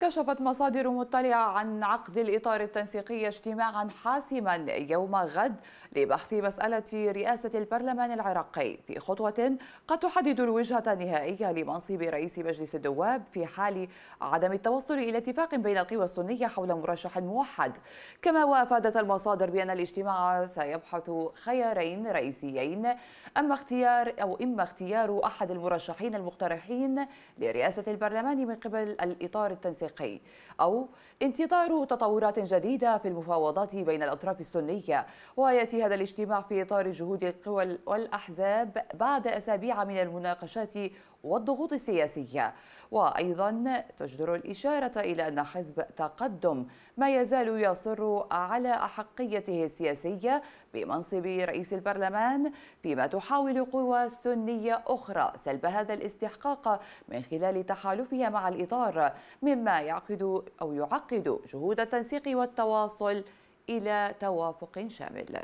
كشفت مصادر مطلعة عن عقد الإطار التنسيقي اجتماعا حاسما يوم غد لبحث مسألة رئاسة البرلمان العراقي في خطوة قد تحدد الوجهة النهائية لمنصب رئيس مجلس النواب في حال عدم التوصل إلى اتفاق بين القوى السنية حول مرشح موحد كما وافادت المصادر بأن الاجتماع سيبحث خيارين رئيسيين أما اختيار أو إما اختيار أحد المرشحين المقترحين لرئاسة البرلمان من قبل الإطار التنسيقي الموسيقي أو انتظار تطورات جديدة في المفاوضات بين الأطراف السنية ويأتي هذا الاجتماع في إطار جهود القوى والأحزاب بعد أسابيع من المناقشات والضغوط السياسية وأيضا تجدر الإشارة إلى أن حزب تقدم ما يزال يصر على أحقيته السياسية بمنصب رئيس البرلمان فيما تحاول قوى سنية أخرى سلب هذا الاستحقاق من خلال تحالفها مع الإطار مما يعقد أو يعقد جهود التنسيق والتواصل إلى توافق شامل